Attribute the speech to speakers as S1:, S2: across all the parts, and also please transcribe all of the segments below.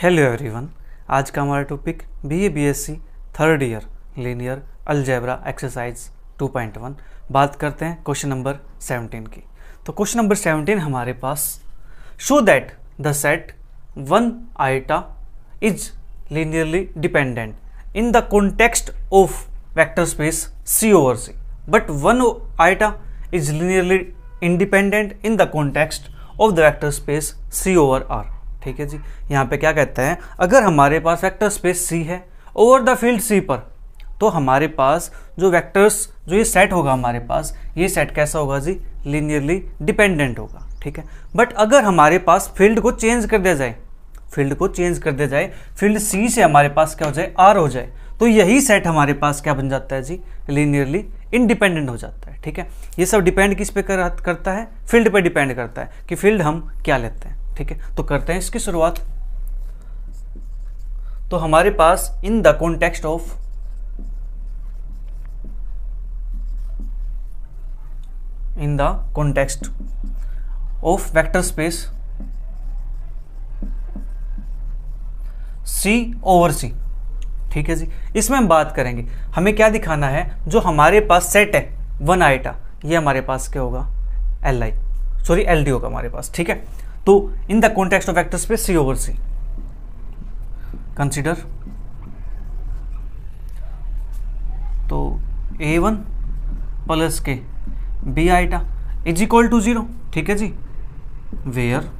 S1: Hello everyone आज का हमारा topic B A B S C third year linear algebra exercise 2.1 बात करते हैं क्वेश्चन नंबर 17 की तो क्वेश्चन नंबर 17 हमारे पास show that the set one iota is linearly dependent in the context of vector space C over C but one iota is linearly independent in the context of the vector space C over R ठीक है जी यहाँ पे क्या कहते हैं अगर हमारे पास vector space सी है ओवर द फील्ड सी पर तो हमारे पास जो वेक्टर्स जो ये सेट होगा हमारे पास ये सेट कैसा होगा जी लीनियरली डिपेंडेंट होगा ठीक है बट अगर हमारे पास फील्ड को चेंज कर दिया जाए फील्ड को चेंज कर दिया जाए फील्ड सी से हमारे पास क्या हो जाए आर हो जाए तो यही सेट हमारे पास क्या बन जाता है जी लीनियरली इंडिपेंडेंट हो जाता है ठीक है ये सब डिपेंड किस पे कर, करता है फील्ड पे डिपेंड करता है कि फील्ड हम क्या लेते हैं ठीक है तो करते हैं इसकी शुरुआत तो हमारे पास in the context of in the context of vector space C over C ठीक है जी इसमें हम बात करेंगे हमें क्या दिखाना है जो हमारे पास सेट है वन आइटा ये हमारे पास क्या होगा L I sorry L D होगा हमारे पास ठीक है तो in the context of vector space C over C consider तो ए वन प्लस के b iota is equal to zero ठीक है जी वेयर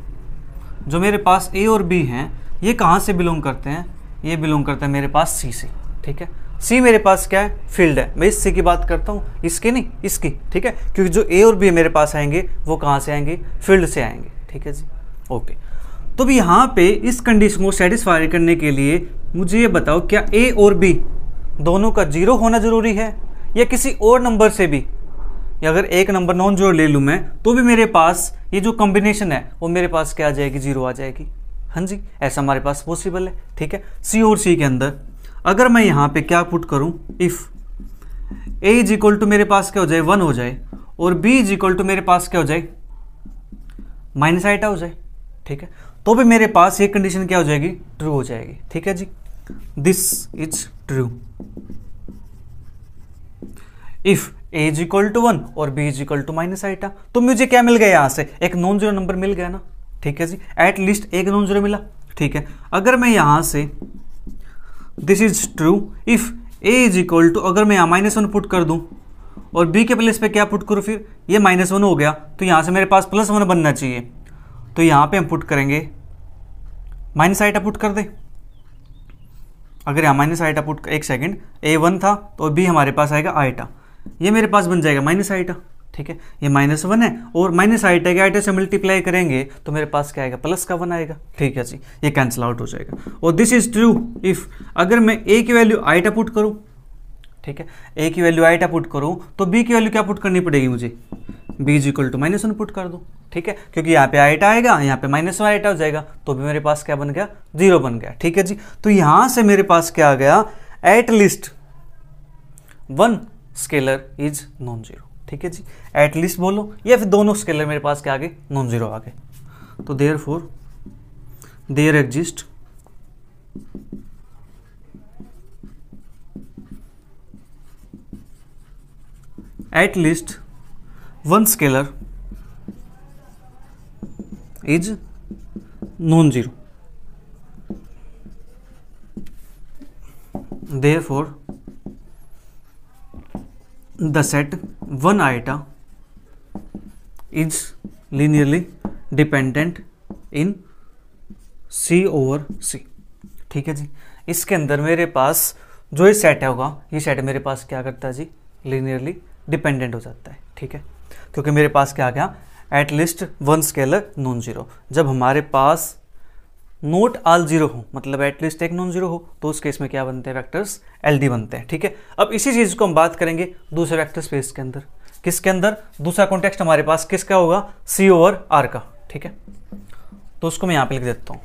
S1: जो मेरे पास ए और बी हैं ये कहाँ से बिलोंग करते हैं ये बिलोंग करता है मेरे पास सी से ठीक है सी मेरे पास क्या है फील्ड है मैं इस सी की बात करता हूँ इसके नहीं इसकी ठीक है क्योंकि जो ए और बी मेरे पास आएंगे वो कहाँ से आएंगे फील्ड से आएंगे ठीक है जी ओके तो भी यहाँ पे इस कंडीशन को सेटिस्फाई करने के लिए मुझे ये बताओ क्या ए और बी दोनों का जीरो होना ज़रूरी है या किसी और नंबर से भी या अगर एक नंबर नॉन जीरो ले लूँ मैं तो भी मेरे पास ये जो कॉम्बिनेशन है वो मेरे पास क्या आ जाएगी जीरो आ जाएगी हाँ जी ऐसा हमारे पास पॉसिबल है ठीक है सी और सी के अंदर अगर मैं यहाँ पे क्या पुट करूँ if a is equal to मेरे पास क्या हो जाए वन हो जाए और बी इज इक्वल टू मेरे पास क्या हो जाए माइनस आइटा हो जाए ठीक है तो भी मेरे पास ये कंडीशन क्या हो जाएगी ट्रू हो जाएगी ठीक है जी this is true if a is equal to one और b is equal to minus iota तो मुझे क्या मिल गया यहां से एक नॉन जीरो नंबर मिल गया ना ठीक है जी एट लीस्ट एक नॉन जीरो मिला ठीक है अगर मैं यहां से this is true if a is equal to अगर मैं यहां माइनस वन पुट कर दूं और बी के प्लेस पे क्या पुट करूं फिर ये माइनस वन हो गया तो यहां से मेरे पास प्लस वन बनना चाहिए तो यहाँ पे हम पुट करेंगे माइनस आइटा पुट कर दे अगर यहाँ माइनस आइटा पुट एक सेकेंड ए वन था तो भी हमारे पास आएगा आइटा ये मेरे पास बन जाएगा माइनस आइटा ठीक है ये माइनस वन है और माइनस आइटा के आइटा से मल्टीप्लाई करेंगे तो मेरे पास क्या आएगा प्लस का वन आएगा ठीक है जी ये कैंसिल आउट हो जाएगा और दिस इज ट्रू इफ अगर मैं ए की वैल्यू आइटा पुट करूँ ठीक है ए की वैल्यू आइटा पुट करूँ तो बी की वैल्यू क्या पुट करनी पड़ेगी मुझे b is equal to minus one put कर दो ठीक है क्योंकि यहाँ पे आईटा आएगा यहाँ पे माइनस वन आइटा हो जाएगा तो भी मेरे पास क्या बन गया जीरो बन गया ठीक है जी तो यहाँ से मेरे पास क्या आ गया at least one scalar is non zero ठीक है जी एट लिस्ट बोलो या फिर दोनों स्केलर मेरे पास क्या आ गए नॉन जीरो आ गए तो therefore there exist at least scalar is non zero zero therefore the set one iota is linearly dependent in C over C ठीक है जी इसके अंदर मेरे पास जो ये सेट होगा ये सेट मेरे पास क्या करता है जी लीनियरली डिपेंडेंट हो जाता है ठीक है क्योंकि मेरे पास क्या आ गया at least one scalar non zero जब हमारे पास नोट आल जीरो हो मतलब एटलीस्ट एक नॉन जीरो हो तो उस केस में क्या बनते हैं वेक्टर्स डी बनते हैं ठीक है अब इसी चीज़ को हम बात करेंगे दूसरे वेक्टर स्पेस के अंदर किसके अंदर दूसरा कॉन्टेक्स्ट हमारे पास किसका होगा सी ओवर आर का ठीक है तो उसको मैं यहां पे लिख देता हूं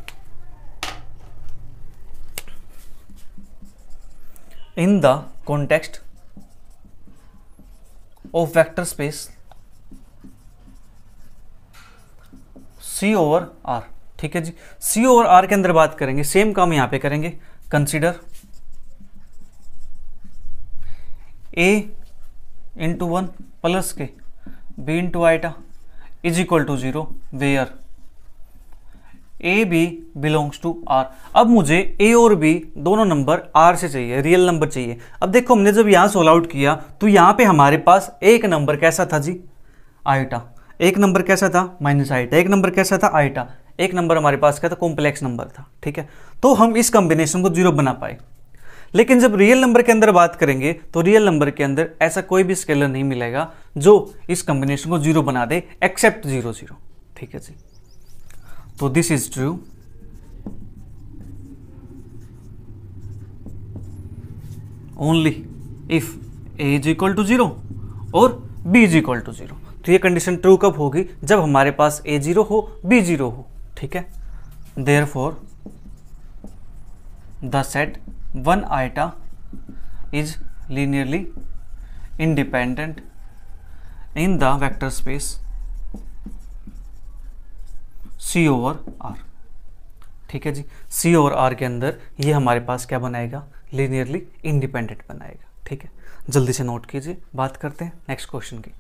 S1: in the context of vector space C over R ठीक है जी सी ओवर आर के अंदर बात करेंगे सेम काम यहां पे करेंगे consider a into one plus के b into iota is equal to zero where a B belongs to R अब मुझे ए और बी दोनों नंबर आर से चाहिए रियल नंबर चाहिए अब देखो हमने जब यहां सोल आउट किया तो यहां पे हमारे पास एक नंबर कैसा था जी आइटा एक नंबर कैसा था माइनस आइटा एक नंबर कैसा था आईटा एक नंबर हमारे पास क्या था कॉम्प्लेक्स नंबर था ठीक है तो हम इस कॉम्बिनेशन को जीरो बना पाए लेकिन जब रियल नंबर के अंदर बात करेंगे तो रियल नंबर के अंदर ऐसा कोई भी स्केलर नहीं मिलेगा जो इस कॉम्बिनेशन को जीरो बना दे एक्सेप्ट जीरो जीरो ठीक है जी तो this is true only if a is equal to zero और b is equal to zero तो ये कंडीशन ट्रू कब होगी जब हमारे पास ए जीरो हो बी जीरो हो ठीक है therefore the set one iota is linearly independent in the vector space C over R ठीक है जी सी ओवर आर के अंदर ये हमारे पास क्या बनाएगा लीनियरली इंडिपेंडेंट बनाएगा ठीक है जल्दी से नोट कीजिए बात करते हैं नेक्स्ट क्वेश्चन की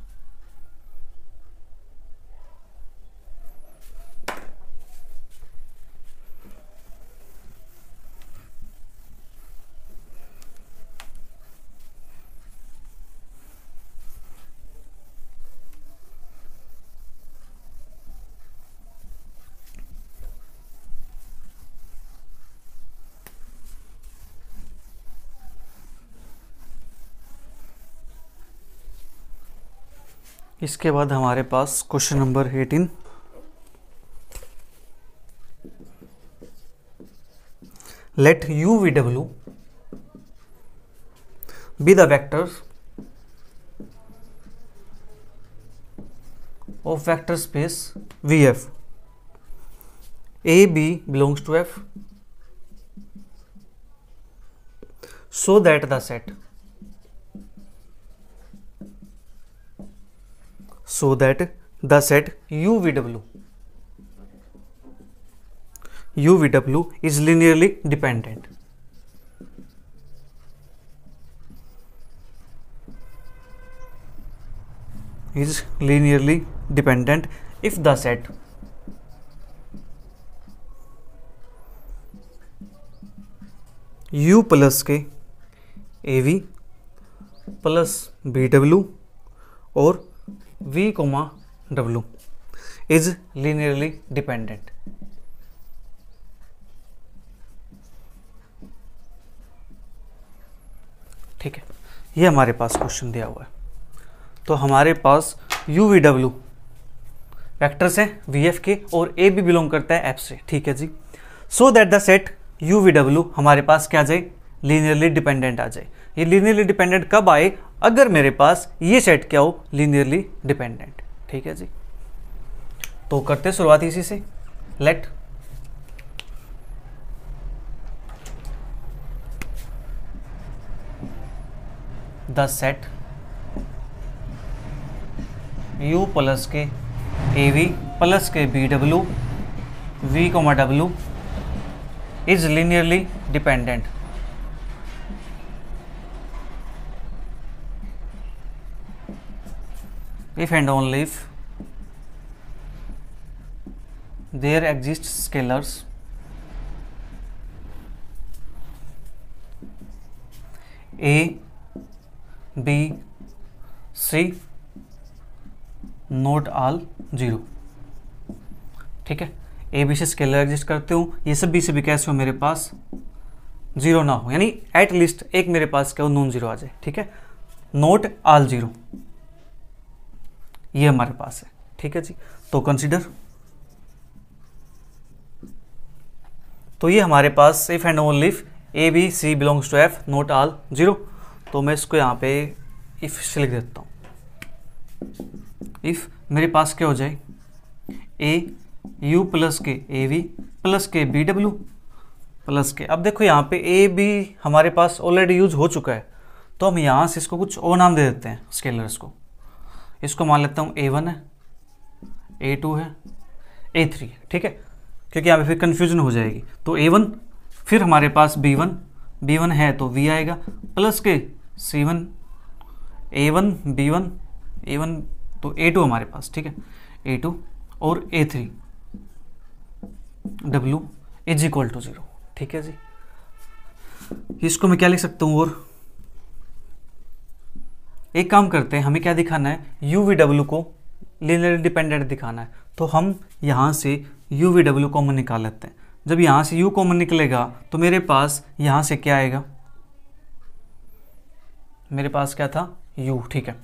S1: इसके बाद हमारे पास question number eighteen let u we डब्ल्यू be the vector of vector space V F a B belongs to F so that the set so that the set UVW UVW is linearly dependent. is linearly dependent if the set U plus k a we plus b डब्ल्यू और v comma w is linearly dependent ठीक है ये हमारे पास question दिया हुआ है तो हमारे पास यू वी डब्ल्यू वैक्टर्स हैं वी एफ के और ए भी बिलोंग करता है एफ से ठीक है जी so that the set u we डब्ल्यू हमारे पास क्या आ जाए लीनियरली डिपेंडेंट आ जाए ये लीनियरली डिपेंडेंट कब आए अगर मेरे पास ये सेट क्या हो लीनियरली डिपेंडेंट ठीक है जी तो करते शुरुआत इसी से let the set u plus के ए वी प्लस के B W V comma W is linearly dependent if and only if there exist scalars a b c not all zero ठीक है ए बी से scalar exist करते हो ये सब B से भी कैसे हो मेरे पास जीरो ना हो यानी एट लीस्ट एक मेरे पास क्या हो नॉन जीरो आ जाए ठीक है नोट आल जीरो ये हमारे पास है ठीक है जी तो कंसिडर तो ये हमारे पास if and only if a b c belongs to F not all zero तो मैं इसको यहाँ पे इफ से लिख देता हूँ इफ मेरे पास क्या हो जाए ए यू प्लस के ए वी प्लस के बी डब्ल्यू प्लस के अब देखो यहाँ पे ए बी हमारे पास ऑलरेडी यूज हो चुका है तो हम यहाँ से इसको कुछ और नाम दे देते हैं स्केलर्स को इसको मान लेता हूँ ए वन है ए टू है ए थ्री है ठीक है क्योंकि यहाँ पे फिर कन्फ्यूजन हो जाएगी तो ए वन फिर हमारे पास बी वन बी वन है तो वी आएगा प्लस के c one a one b one a one तो ए टू हमारे पास ठीक है ए टू और a three W is equal to zero ठीक है जी इसको मैं क्या लिख सकता हूँ और एक काम करते हैं हमें क्या दिखाना है यू वी डब्ल्यू को लीनियर इंडिपेंडेंट दिखाना है तो हम यहाँ से यू वी डब्ल्यू कॉमन निकाल लेते हैं जब यहाँ से यू कॉमन निकलेगा तो मेरे पास यहाँ से क्या आएगा मेरे पास क्या था यू ठीक है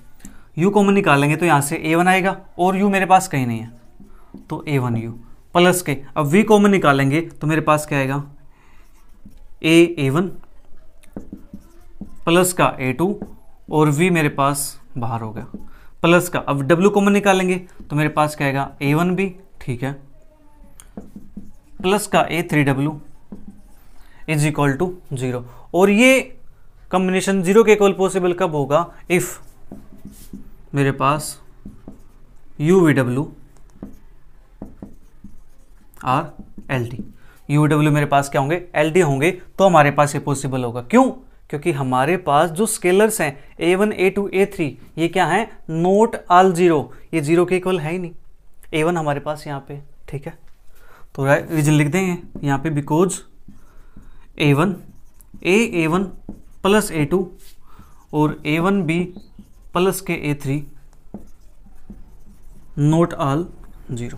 S1: यू कॉमन निकालेंगे तो यहाँ से ए वन आएगा और यू मेरे पास कहीं नहीं है तो ए वन यू प्लस के अब वी कॉमन निकालेंगे तो मेरे पास क्या आएगा ए ए वन प्लस का ए टू और v मेरे पास बाहर हो गया प्लस का अब w कॉमन निकालेंगे तो मेरे पास क्या आएगा ए वन बी ठीक है प्लस का A three W is equal to zero और ये कॉम्बिनेशन जीरो के इक्वल पॉसिबल कब होगा इफ मेरे पास you we W are L D U W मेरे पास क्या होंगे एल डी होंगे तो हमारे पास ये पॉसिबल होगा क्यों क्योंकि हमारे पास जो स्केलर्स हैं a one a two a three ये क्या है नोट आल जीरो ये जीरो के इक्वल है ही नहीं ए वन हमारे पास यहाँ पे ठीक है तो रीजन लिख देंगे यहाँ पे because a one a a one plus a two और ए वन बी प्लस के a three not all zero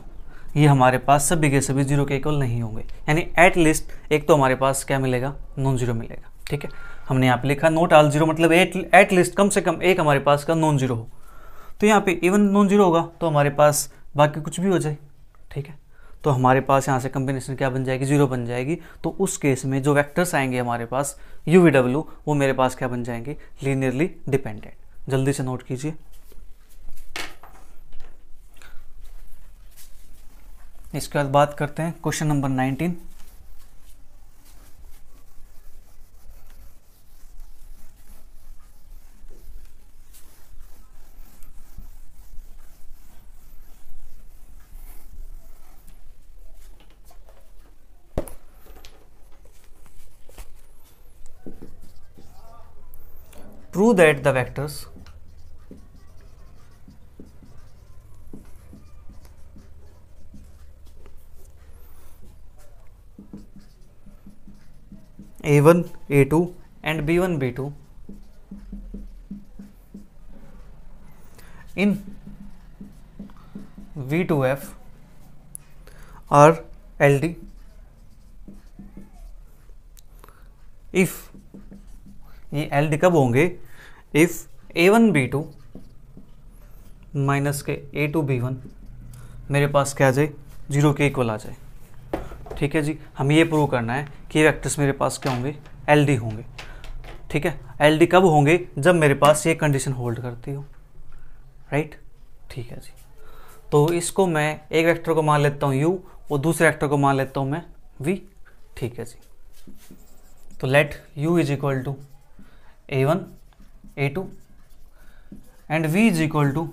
S1: ये हमारे पास सभी के सभी जीरो के इक्वल नहीं होंगे यानी एट लीस्ट एक तो हमारे पास क्या मिलेगा नॉन जीरो मिलेगा ठीक है हमने यहाँ पे लिखा नोट आल जीरो मतलब एट एट लिस्ट कम से कम एक हमारे पास का नॉन जीरो हो तो यहाँ पे इवन नॉन जीरो होगा तो हमारे पास बाकी कुछ भी हो जाए ठीक है तो हमारे पास यहाँ से कम्बिनेशन क्या बन जाएगी जीरो बन जाएगी तो उस केस में जो वैक्टर्स आएंगे हमारे पास यू वी डब्ल्यू वो मेरे पास क्या बन जाएंगे लीनियरली डिपेंडेंट जल्दी से नोट कीजिए इसके बाद बात करते हैं question number nineteen prove that the vectors a1 a2 and b1 b2 in v2f are ld if ये एल डी कब होंगे if a one b two minus के ए टू बी वन मेरे पास क्या आ जाए जीरो के इक्वल आ जाए ठीक है जी हमें ये प्रूव करना है कि वेक्टर्स मेरे पास क्या होंगे एल डी होंगे ठीक है एल डी कब होंगे जब मेरे पास ये कंडीशन होल्ड करती हो राइट ठीक है जी तो इसको मैं एक वेक्टर को मान लेता हूँ यू और दूसरे वेक्टर को मान लेता हूँ मैं वी ठीक है जी तो let u is equal to a one a two and v is equal to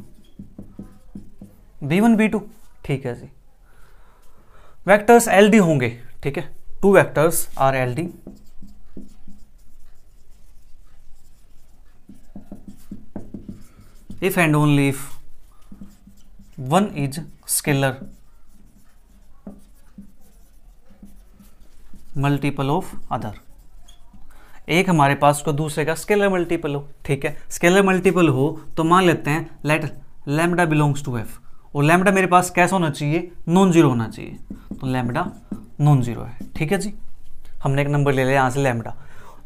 S1: b one b two ठीक है जी वेक्टर्स एल डी होंगे ठीक है two vectors are L D if and only if one is scalar multiple of other एक हमारे पास को दूसरे का स्केलर मल्टीपल हो ठीक है स्केलर मल्टीपल हो तो मान लेते हैं let lambda belongs to f और लेमडा मेरे पास कैसा होना चाहिए नॉन जीरो होना चाहिए तो लेमडा नॉन जीरो है ठीक है जी हमने एक नंबर ले लिया यहाँ से लेमडा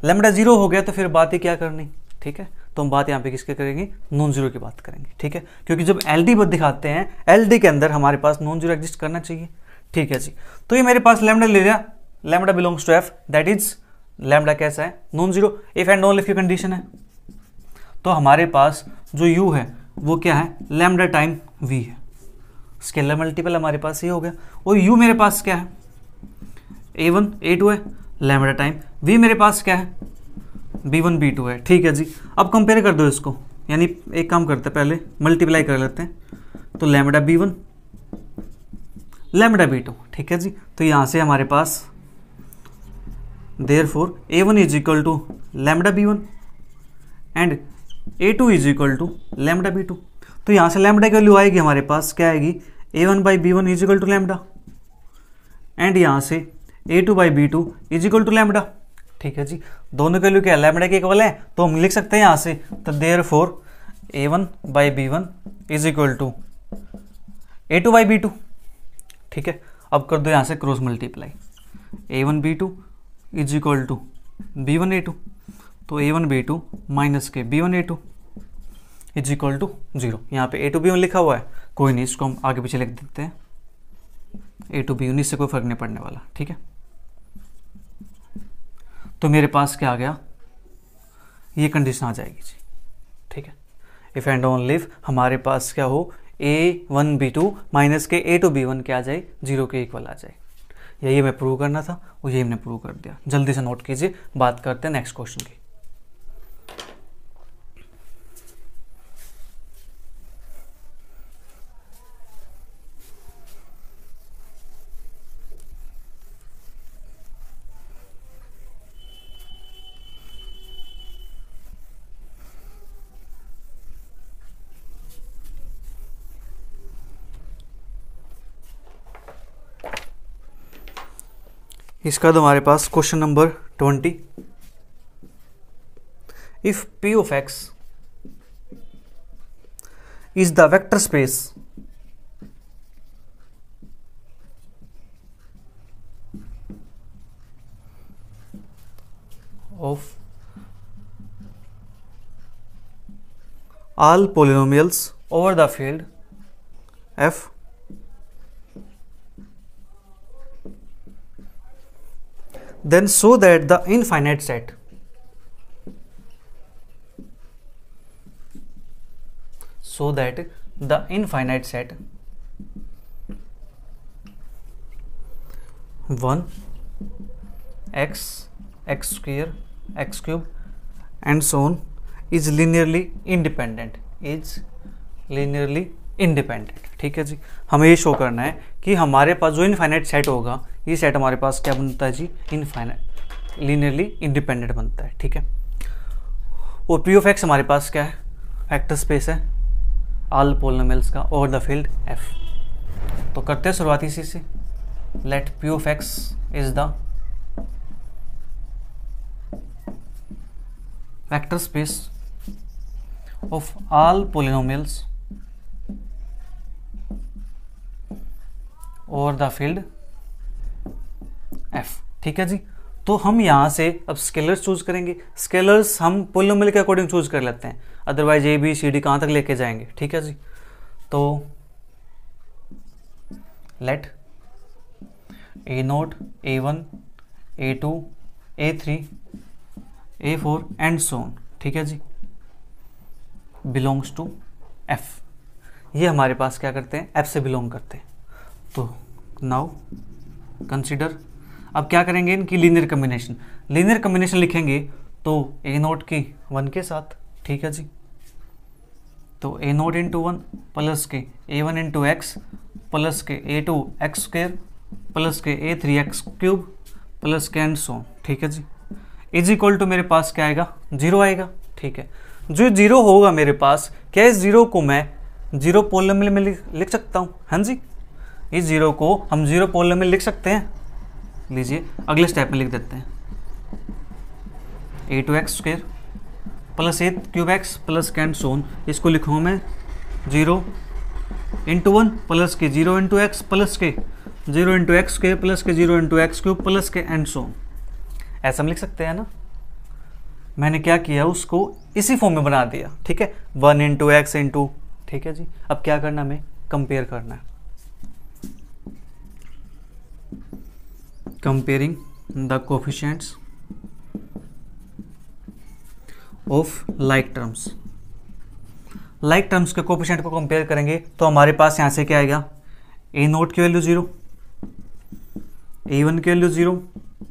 S1: लेमडा जीरो हो गया तो फिर बात ही क्या करनी ठीक है तो हम बात यहाँ पे किसके करेंगे नॉन जीरो की बात करेंगे ठीक है क्योंकि जब एल डी दिखाते हैं एल के अंदर हमारे पास नॉन जीरो एग्जिस्ट करना चाहिए ठीक है जी तो ये मेरे पास लेमडा ले लिया lambda belongs to f that is lambda कैसा है non zero if and non लिफ की कंडीशन है तो हमारे पास जो यू है वो क्या है लैमडा टाइम वी है स्केलर मल्टीपल हमारे पास ये हो गया और यू मेरे पास क्या है ए वन ए टू है लैमडा टाइम वी मेरे पास क्या है बी वन बी टू है ठीक है जी अब कंपेयर कर दो इसको यानी एक काम करते पहले मल्टीप्लाई कर लेते हैं तो lambda b one lambda b two ठीक है जी तो यहाँ से हमारे पास therefore a1 is equal to lambda b1 and a2 is equal to lambda b2 तो यहाँ से लैमडा की वैल्यू आएगी हमारे पास क्या आएगी a one by b one is equal to lambda and यहाँ से a two by b two is equal to lambda ठीक है जी दोनों की वैल्यू क्या है लैम्डा के इक्वल है तो हम लिख सकते हैं यहाँ से तो therefore a one by b one is equal to a two by b two ठीक है अब कर दो यहाँ से cross multiply a one b two is equal to b one a two तो a one b two minus के b one a two is equal to zero यहाँ पे ए टू बी वन लिखा हुआ है कोई नहीं इसको हम आगे पीछे लिख देते हैं ए टू बी वन इससे कोई फर्क नहीं पड़ने वाला ठीक है तो मेरे पास क्या आ गया ये कंडीशन आ जाएगी जी ठीक है इफ़ एंड ऑन लिव हमारे पास क्या हो a one b two minus के ए टू बी वन क्या आ जाए जीरो के इक्वल आ जाए यही हमें प्रूव करना था और यही हमने प्रूव कर दिया जल्दी से नोट कीजिए बात करते हैं नेक्स्ट क्वेश्चन की इसका हमारे पास question number twenty if p of x is the vector space of all polynomials over the field f then so that the infinite set so that the infinite set 1 x x square x cube and so on is linearly independent is linearly independent ठीक है जी हमें ये show करना है कि हमारे पास जो infinite set होगा ये सेट हमारे पास क्या बनता है जी इनफाइनाइट लीनियरली इंडिपेंडेंट बनता है ठीक है और पी ऑफ एक्स हमारे पास क्या है फैक्टर स्पेस है आल पोलमेल्स का और द फील्ड एफ तो करते हैं शुरुआती इसी से let p of x is the vector space of all polynomials over the field f ठीक है जी तो हम यहाँ से अब स्केलर्स चूज करेंगे स्केलर्स हम पोलोमिल के अकॉर्डिंग चूज कर लेते हैं otherwise a b c d कहाँ तक लेके जाएंगे ठीक है जी तो let a naught a one a two a three a four and so on ठीक है जी बिलोंग्स टू एफ ये हमारे पास क्या करते हैं एफ से बिलोंग करते हैं तो नाउ कंसिडर अब क्या करेंगे इनकी लीनियर कम्बिनेशन लीनियर कम्बिनेशन लिखेंगे तो ए नोट की वन के साथ ठीक है जी तो a naught into one plus के a one into x plus के a two x square plus के a three x cube plus के एंड सो ठीक है जी इज इक्वल टू मेरे पास क्या आएगा जीरो आएगा ठीक है जो जीरो होगा मेरे पास क्या इस जीरो को मैं जीरो पोलम में लिख सकता हूँ हाँ जी इस जीरो को हम जीरो पोलम में लिख सकते हैं लीजिए अगले स्टेप में लिख देते हैं a two x square plus at cube x plus कैंड सोन इसको लिखूँ मैं जीरो इंटू वन प्लस के जीरो इंटू एक्स प्लस के जीरो इंटू एक्स के प्लस के zero into x cube plus के एंड सोन ऐसा हम लिख सकते हैं ना मैंने क्या किया उसको इसी फॉर्म में बना दिया ठीक है वन इंटू एक्स इंटू ठीक है जी अब क्या करना हमें कंपेयर करना है comparing the coefficients of like terms like terms के coefficient को कंपेयर करेंगे तो हमारे पास यहां से क्या आएगा ए नोट की वैल्यू जीरो ए वन की वैल्यू जीरो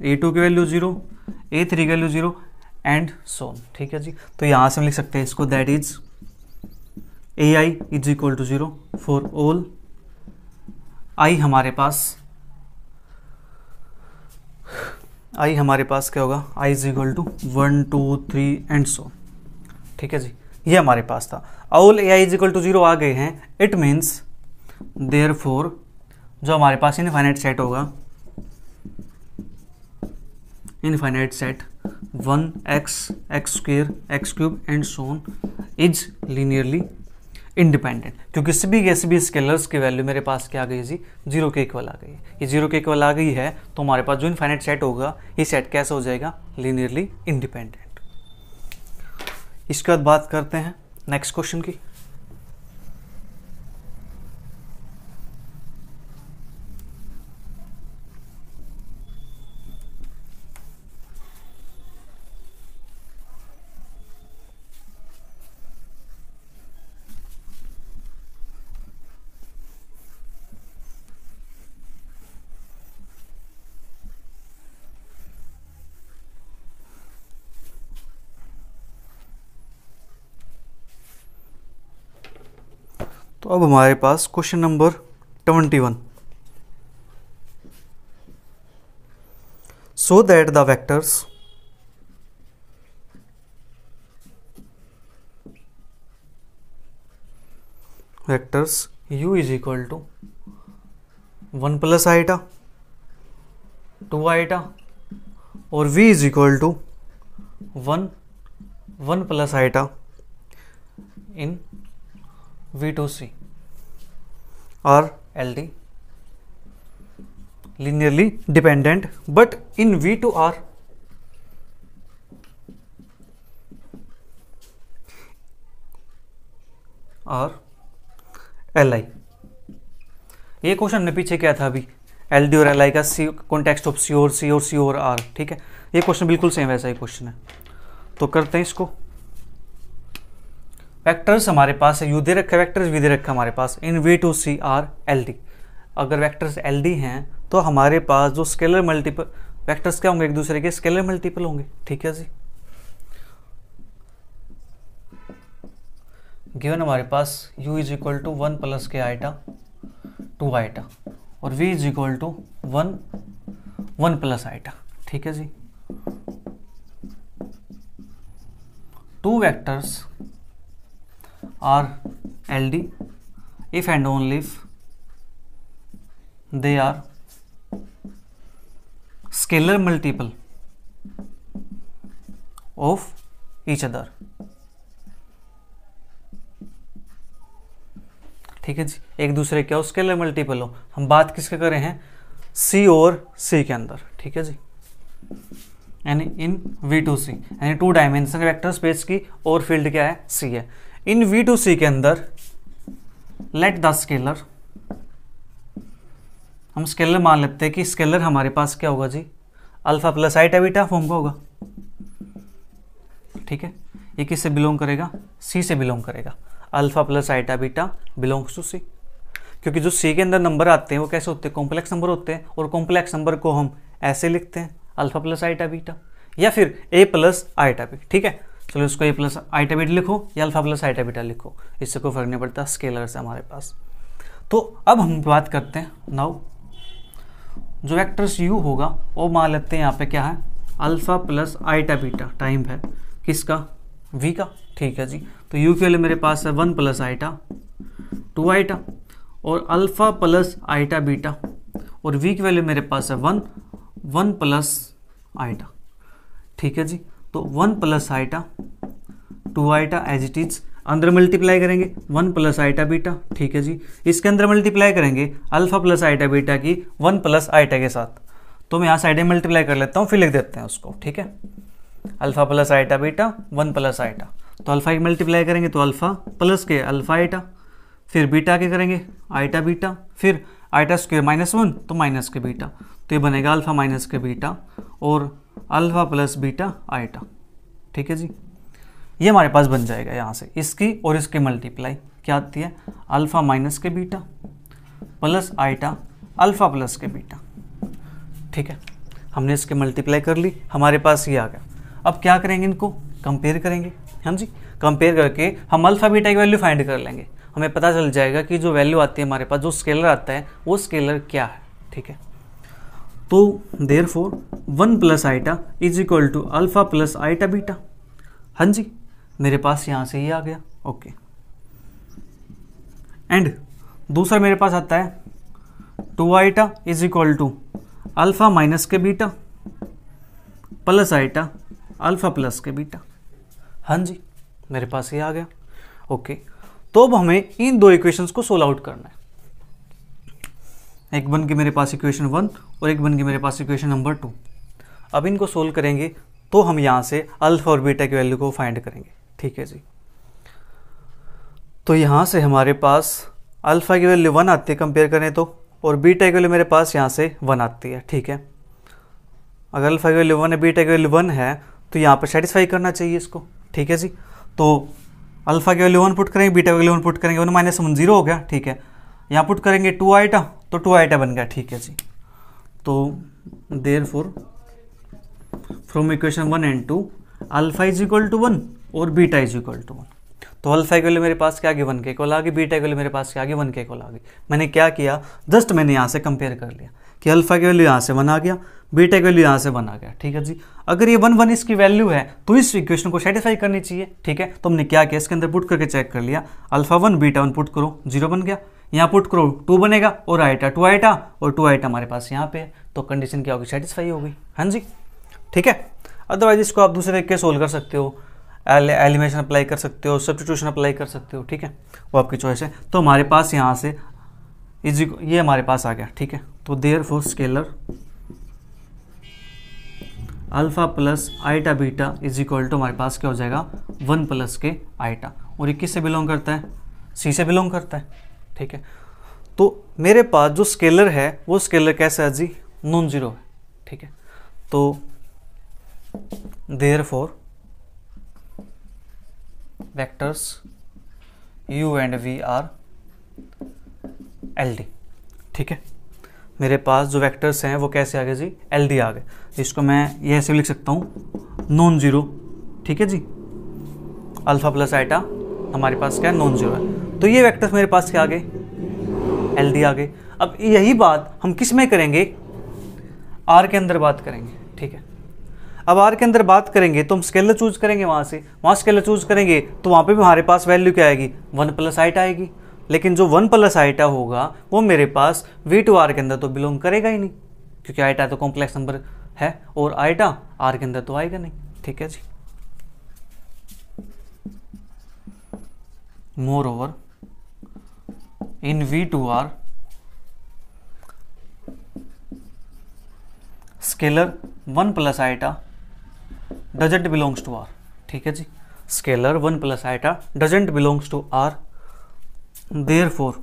S1: ए टू की वैल्यू जीरो ए थ्री की वैल्यू जीरो एंड सो ठीक है जी तो यहां से हम लिख सकते हैं इसको that is a i is equal to zero for all i हमारे पास आई हमारे पास क्या होगा i is equal to one two three and so ठीक है जी ये हमारे पास था all a i is equal to zero आ गए हैं इट मीन्स देयर फोर जो हमारे पास इनफाइनाइट सेट होगा infinite set one x x square x cube and so on is linearly independent क्योंकि सभी के सभी स्केलर्स की वैल्यू मेरे पास क्या आ गई जी जीरो के इक्वल आ गई ये जीरो के इक्वल आ गई है तो हमारे पास जो इनफाइनाइट सेट होगा ये सेट कैसे हो जाएगा लीनियरली इंडिपेंडेंट इसके बाद बात करते हैं नेक्स्ट क्वेश्चन की तो अब हमारे पास question number twenty one so that the vectors vectors u is equal to one plus iota two iota और v is equal to one one plus iota in v two c or LD linearly dependent but in V2R r L I ये क्वेश्चन हमने पीछे क्या था अभी L D और L I का सी कॉन्टेक्स्ट ऑफ सी और सी और सी और आर ठीक है ये क्वेश्चन बिल्कुल सेम वैसा ही क्वेश्चन है तो करते हैं इसको वैक्टर्स हमारे पास है यू दे रखा वैक्टर्स वी दे रखा हमारे पास in v two c are L D अगर वैक्टर्स एल डी हैं तो हमारे पास जो स्केलर मल्टीपल वैक्टर्स क्या होंगे एक दूसरे के स्केलर मल्टीपल होंगे ठीक है जी गिवन हमारे पास u is equal to one plus के आइटा टू आइटा और v is equal to one one plus iota ठीक है जी two vectors L LD if and only if they are scalar multiple of each other ठीक है जी एक दूसरे क्या उसके लिए मल्टीपल हो हम बात किसके करें हैं सी और सी के अंदर ठीक है जी यानी इन वी टू सी यानी टू डायमेंशन वेक्टर स्पेस की और फील्ड क्या है सी है इन वी टू सी के अंदर लेट द स्केलर हम स्केलर मान लेते हैं कि स्केलर हमारे पास क्या होगा जी alpha plus i beta form का होगा ठीक है ये किससे बिलोंग करेगा सी से बिलोंग करेगा alpha plus iota beta belongs to c क्योंकि जो सी के अंदर नंबर आते हैं वो कैसे होते हैं कॉम्प्लेक्स नंबर होते हैं और कॉम्प्लेक्स नंबर को हम ऐसे लिखते हैं अल्फा प्लस आइटा बीटा या फिर ए प्लस आइटा बी ठीक है चलो इसको ए प्लस आइटा बीटा लिखो या अल्फा प्लस आइटा बीटा लिखो इससे कोई फर्क नहीं पड़ता स्केलर से हमारे पास तो अब हम बात करते हैं नाउ जो वेक्टर्स यू होगा वो मान लेते हैं यहाँ पे क्या है alpha plus iota beta time है किसका वी का ठीक है जी तो यू के लिए मेरे पास है one plus iota two iota और अल्फा प्लस आइटा बीटा और वी के वैल्यू मेरे पास है वन वन प्लस आइटा ठीक है जी तो one plus iota two iota as it is अंदर मल्टीप्लाई करेंगे वन प्लस आइटा बीटा ठीक है जी इसके अंदर मल्टीप्लाई करेंगे अल्फा प्लस आइटा बीटा की वन प्लस आइटा के साथ तो मैं यहाँ साइड में मल्टीप्लाई कर लेता हूँ फिर लिख देते हैं उसको ठीक है alpha plus iota beta one plus iota तो अल्फा की मल्टीप्लाई करेंगे तो अल्फा प्लस के अल्फा आइटा फिर बीटा के करेंगे आइटा बीटा फिर आइटा स्क्वेयर माइनस वन तो माइनस के बीटा तो ये बनेगा अल्फा माइनस के बीटा और अल्फा प्लस बीटा आइटा ठीक है जी ये हमारे पास बन जाएगा यहाँ से इसकी और इसकी मल्टीप्लाई क्या आती है अल्फ़ा माइनस के beta plus iota alpha plus के बीटा ठीक है हमने इसके मल्टीप्लाई कर ली हमारे पास ये आ गया अब क्या करेंगे इनको कंपेयर करेंगे हाँ जी कंपेयर करके हम अल्फ़ा बीटा की वैल्यू फाइंड कर लेंगे हमें पता चल जाएगा कि जो वैल्यू आती है हमारे पास जो स्केलर आता है वो स्केलर क्या है ठीक है तो therefore one plus iota is equal to alpha plus iota beta हाँ जी मेरे पास यहाँ से ही आ गया ओके एंड दूसरा मेरे पास आता है two iota is equal to alpha minus के beta plus iota alpha plus के बीटा हाँ जी मेरे पास ये आ गया ओके तो अब हमें इन दो इक्वेशंस को सोल आउट करना है एक बन के मेरे पास इक्वेशन वन और एक बन के मेरे पास इक्वेशन नंबर टू अब इनको सोल्व करेंगे तो हम यहाँ से अल्फा और बीटा की वैल्यू को फाइंड करेंगे ठीक है जी तो यहाँ से हमारे पास अल्फ़ा की वैल्यू वन आती है कंपेयर करें तो और बीटा की वैल्यू मेरे पास यहाँ से वन आती है ठीक है अगर अल्फ़ा की वैल्यू वन है बीटा की वैल्यू वन है तो यहाँ पर सेटिस्फाई करना चाहिए इसको ठीक है जी तो अल्फ़ा की वैल्यू वन पुट करेंगे बीटा की वैल्यू वन पुट करेंगे वन माइनस वन जीरो हो गया ठीक है यहाँ पुट करेंगे टू आइटा तो टू आइटा बन गया ठीक है जी तो therefore from equation one and two alpha is equal to one और beta is equal to one तो अल्फा के लिए मेरे पास क्या आगे वन के इक्वल आ गई बीटा के लिए मेरे पास क्या आगे वन के इक्वल आ गई मैंने क्या किया जस्ट मैंने यहाँ से कंपेयर कर लिया कि अल्फा की वैल्यू यहाँ से वन आ गया बीटा की वैल्यू यहाँ से वन आ गया ठीक है जी अगर ये वन वन इसकी वैल्यू है तो इस इक्वेशन को सेटिस्फाई करनी चाहिए ठीक है तो हमने क्या किया इसके अंदर पुट करके चेक कर लिया alpha one beta one put करो जीरो बन गया यहाँ पुट करो टू बनेगा और आइटा टू आइटा और टू आइटा हमारे पास यहाँ पे तो कंडीशन क्या होगी सेटिस्फाई होगी हाँ जी ठीक है अदरवाइज इसको आप दूसरे तरीके सोल्व कर सकते हो एलिमेशन अप्लाई कर सकते हो सब्सटीट्यूशन अप्लाई कर सकते हो ठीक है वो आपकी चॉइस है तो हमारे पास यहाँ से इजी ये हमारे पास आ गया ठीक है तो therefore scalar alpha plus iota beta is equal to हमारे पास क्या हो जाएगा वन प्लस के आइटा और ये किससे बिलोंग करता है सी से बिलोंग करता है ठीक है तो मेरे पास जो स्केलर है वो स्केलर कैसा है जी नॉन जीरो है ठीक है तो therefore vectors u and v are L D ठीक है मेरे पास जो वेक्टर्स हैं वो कैसे आ गए जी एल डी आ गए तो इसको मैं ये ऐसे लिख सकता हूँ नॉन ज़ीरो ठीक है जी अल्फ़ा प्लस आइटा हमारे पास क्या है नॉन ज़ीरो है तो ये वेक्टर्स मेरे पास क्या आ गए एल डी आ गए अब यही बात हम किस में करेंगे आर के अंदर बात करेंगे ठीक है अब आर के अंदर बात करेंगे तो हम स्केलर चूज करेंगे वहाँ से वहाँ स्केलर चूज करेंगे तो वहाँ पे भी हमारे पास वैल्यू क्या आएगी वन प्लस आइटा आएगी लेकिन जो वन प्लस आइटा होगा वो मेरे पास वी टू आर के अंदर तो बिलोंग करेगा ही नहीं क्योंकि आइटा तो कॉम्प्लेक्स नंबर है और आइटा आर के अंदर तो आएगा नहीं ठीक है जी moreover in V2 are scalar one plus iota doesn't belongs to are ठीक है जी scalar one plus iota doesn't belongs to r therefore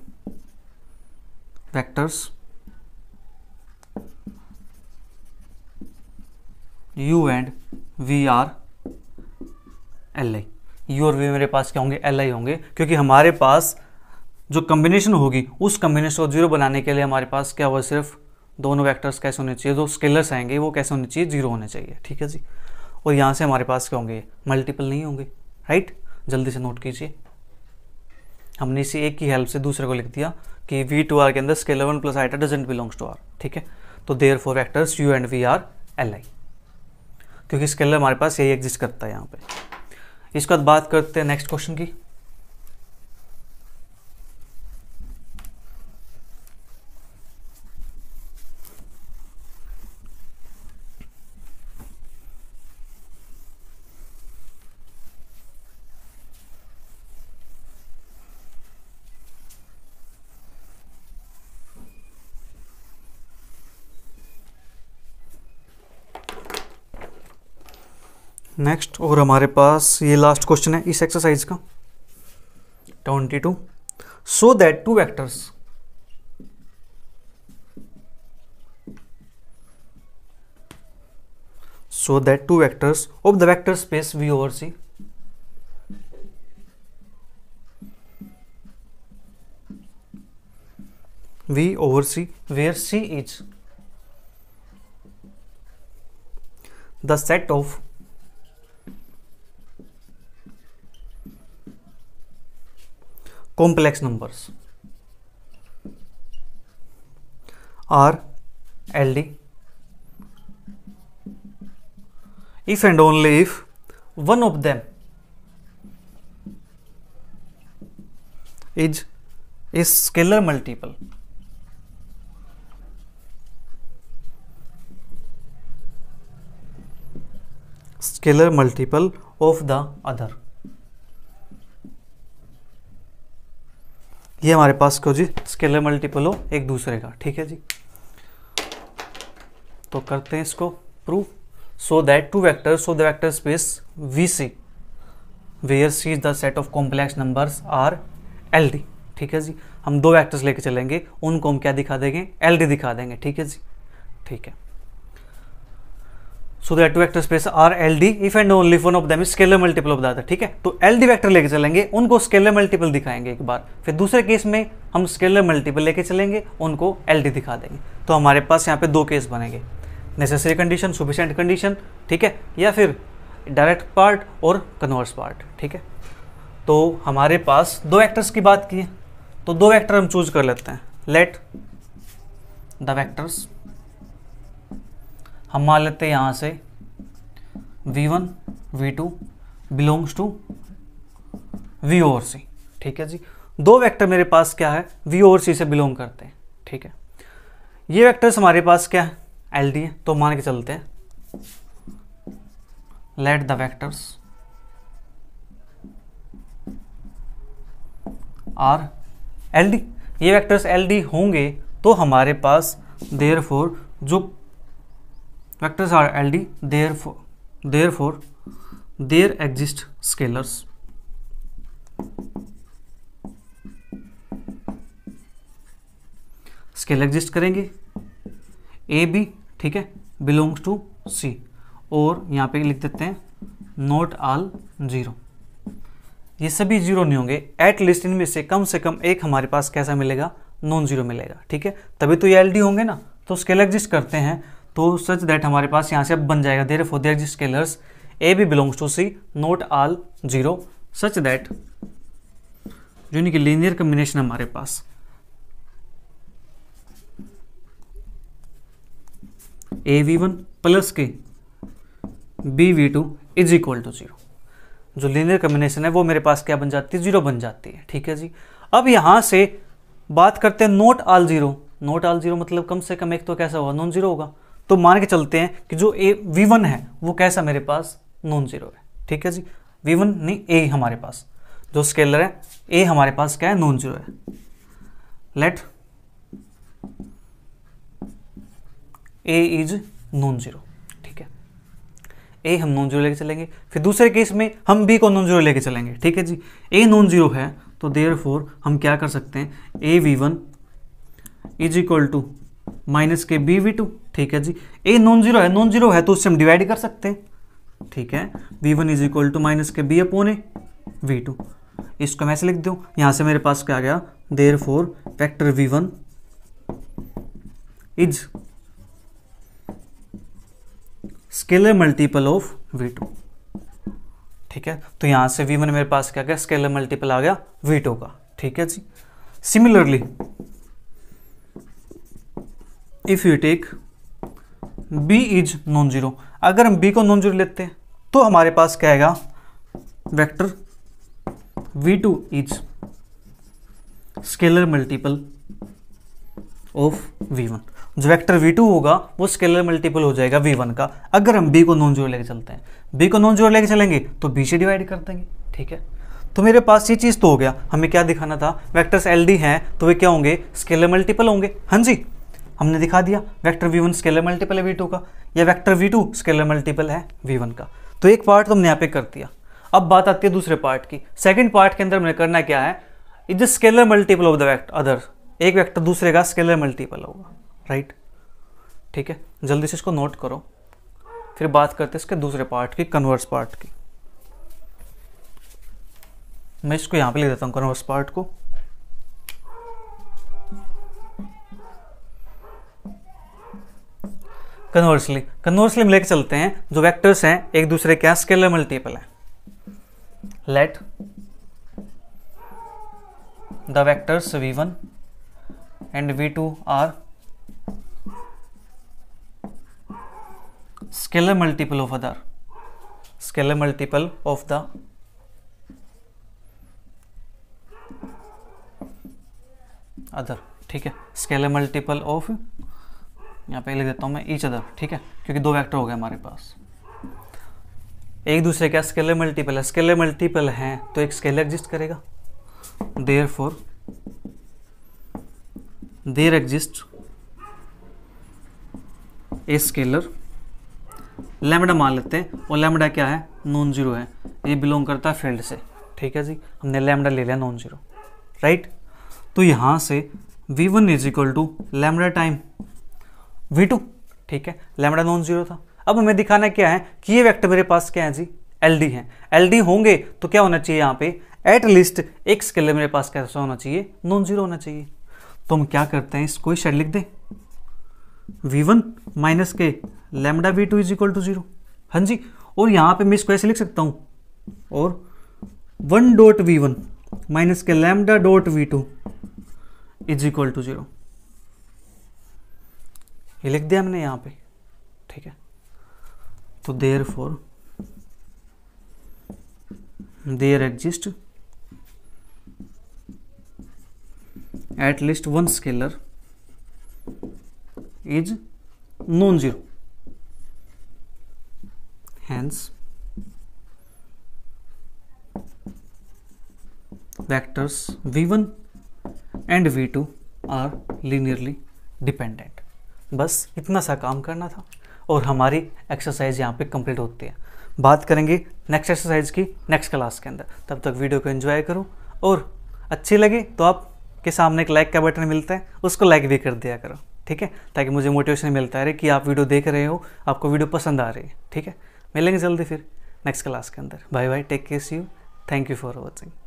S1: vectors u and v are L I u और v मेरे पास क्या होंगे L I होंगे क्योंकि हमारे पास जो कम्बिनेशन होगी उस कम्बिनेशन को जीरो बनाने के लिए हमारे पास क्या हुआ सिर्फ दोनों वैक्टर्स कैसे होने चाहिए जो स्केलर्स आएंगे वो कैसे होने चाहिए जीरो होने चाहिए ठीक है जी और यहाँ से हमारे पास क्या होंगे मल्टीपल नहीं होंगे राइट जल्दी से नोट कीजिए हमने इसी एक की हेल्प से दूसरे को लिख दिया कि वी टू आर के अंदर scalar one plus iota doesn't belongs to are ठीक है तो therefore vectors u and v are L I क्योंकि स्केलर हमारे पास यही एग्जिस्ट करता है यहाँ पे इसके बाद बात करते हैं नेक्स्ट क्वेश्चन की नेक्स्ट और हमारे पास ये लास्ट क्वेश्चन है इस एक्सरसाइज का twenty two so that two vectors so that two vectors of the vector space V over C V over C where C is the set of complex numbers are L D if and only if one of them is is scalar multiple scalar multiple of the other ये हमारे पास क्यों जी scalar multiple हो एक दूसरे का ठीक है जी तो करते हैं इसको proof so that two vectors so vector space V C where C is the set of complex number are L D ठीक है जी हम दो वेक्टर्स लेके चलेंगे उनको हम क्या दिखा देंगे एल डी दिखा देंगे ठीक है जी ठीक है so that two vector space are L D if and only one of them is scalar multiple of that ठीक है तो एल डी वैक्टर लेके चलेंगे उनको स्केलर मल्टीपल दिखाएंगे एक बार फिर दूसरे केस में हम स्केलर मल्टीपल लेके चलेंगे उनको एल डी दिखा देंगे तो हमारे पास यहाँ पे दो केस बनेंगे नेसेसरी कंडीशन सुफिशेंट कंडीशन ठीक है या फिर डायरेक्ट पार्ट और कन्वर्स पार्ट ठीक है तो हमारे पास दो एक्टर्स की बात की है तो दो एक्टर हम चूज कर लेते हैं लेट द वैक्टर्स हम मान लेते हैं यहाँ से V1, one V two belongs to V or C ठीक है जी दो वेक्टर मेरे पास क्या है वी ओर सी से बिलोंग करते हैं ठीक है ये वेक्टर्स हमारे पास क्या है एल डी है तो मान के चलते हैं let the vectors are L D ये वेक्टर्स एल डी होंगे तो हमारे पास देर जो vectors are LD therefore therefore there exist scalars scale exist करेंगे ए बी ठीक है बिलोंग्स टू सी और यहाँ पे लिख देते हैं नोट आल जीरो ये सभी जीरो नहीं होंगे एट लिस्ट इनमें से कम से कम एक हमारे पास कैसा मिलेगा नॉन जीरो मिलेगा ठीक है तभी तो ये एल होंगे ना तो स्केल एग्जिस्ट करते हैं तो सच दैट हमारे पास यहाँ से अब बन जाएगा therefore there scalars A B belongs to C not all zero such that यानी कि लीनियर कम्बिनेशन हमारे पास ए वी वन प्लस के B V two is equal to zero जो लीनियर कम्बिनेशन है वो मेरे पास क्या बन जाती है जीरो बन जाती है ठीक है जी अब यहां से बात करते हैं not all zero not all zero मतलब कम से कम एक तो कैसा होगा नॉन जीरो होगा तो मान के चलते हैं कि जो ए वी वन है वो कैसा मेरे पास नॉन जीरो है ठीक है जी वी वन नहीं ए हमारे पास जो स्केलर है ए हमारे पास क्या है नॉन जीरो है let A is non zero ठीक है ए हम नॉन जीरो लेके चलेंगे फिर दूसरे केस में हम बी को नॉन जीरो लेके चलेंगे ठीक है जी ए नॉन जीरो है तो देयर फोर हम क्या कर सकते हैं A V one is equal to minus के बी वी टू ठीक है जी ए नॉन जीरो है नॉन जीरो है तो उससे हम डिवाइड कर सकते हैं ठीक है V one is equal to minus के B upon A V two इसको मैं ऐसे लिख दूँ यहाँ से मेरे पास क्या गया therefore factor V one is scalar multiple of V two ठीक है तो यहाँ से वी वन मेरे पास क्या गया स्केलर मल्टीपल आ गया वी टू का ठीक है जी similarly if you take b is non zero अगर हम b को नॉन जीरो लेते हैं तो हमारे पास क्या आएगा vector v2 two is scalar multiple of v1 जो वेक्टर v2 होगा वो स्केलर मल्टीपल हो जाएगा v1 का अगर हम b को नॉन जीरो लेके चलते हैं b को नॉन जीरो लेके चलेंगे तो b से डिवाइड कर देंगे ठीक है तो मेरे पास ये चीज़ तो हो गया हमें क्या दिखाना था वेक्टर्स एल डी हैं तो वे क्या होंगे स्केलर मल्टीपल होंगे हाँ जी हमने दिखा दिया वेक्टर वन स्केलर मल्टीपल है वी टू का या वेक्टर टू स्केलर मल्टीपल है वी वन का तो एक पार्ट तो हमने यहाँ पे कर दिया अब बात आती है दूसरे पार्ट की सेकेंड पार्ट के अंदर हमें करना क्या है is the scalar multiple of the vector other एक वैक्टर दूसरे का स्केलर मल्टीपल होगा राइट ठीक है जल्दी से इसको नोट करो फिर बात करते हैं इसके दूसरे पार्ट की कन्वर्स पार्ट की मैं इसको यहाँ पे ले देता हूँ कन्वर्स पार्ट को कन्वर्सली कन्वर्सली हम लेके चलते हैं जो वेक्टर्स हैं एक दूसरे के स्केलर मल्टीपल हैं let the vectors V one and V two are scalar multiple of other scalar multiple of the other ठीक है स्केलर मल्टीपल ऑफ यहाँ पे लिख देता हूँ मैं ईच अदर ठीक है क्योंकि दो वेक्टर हो गए हमारे पास एक दूसरे का स्केलर मल्टीपल है स्केलर मल्टीपल हैं तो एक स्केलर एग्जिस्ट करेगा therefore there exist a scalar lambda मान लेते हैं और लेमडा क्या है नॉन जीरो है ये बिलोंग करता है फील्ड से ठीक है जी हमने लेमडा ले लिया नॉन जीरो राइट तो यहां से V one is equal to lambda time V two ठीक है लेमडा नॉन जीरो था अब हमें दिखाना क्या है कि ये वेक्टर मेरे पास क्या है जी एल डी है एल डी होंगे तो क्या होना चाहिए यहाँ पे एट लीस्ट एक स्केल मेरे पास कैसा होना चाहिए नॉन जीरो होना चाहिए तो हम क्या करते हैं इसको शेड लिख दें वी वन माइनस के lambda V two is equal to zero हाँ जी और यहाँ पे मैं इसको ऐसे लिख सकता हूँ और one dot V one minus के lambda dot V two is equal to zero ये लिख दिया हमने यहाँ पे ठीक है तो therefore there exist at least one scalar is non zero hence one and V two are linearly dependent बस इतना सा काम करना था और हमारी एक्सरसाइज यहाँ पे कंप्लीट होती है बात करेंगे नेक्स्ट एक्सरसाइज की नेक्स्ट क्लास के अंदर तब तक वीडियो को एंजॉय करो और अच्छी लगे तो आप के सामने एक लाइक का बटन मिलता है उसको लाइक भी कर दिया करो ठीक है ताकि मुझे मोटिवेशन मिलता है कि आप वीडियो देख रहे हो आपको वीडियो पसंद आ रही है ठीक है मिलेंगे जल्दी फिर नेक्स्ट क्लास के अंदर bye bye take care see you thank you for watching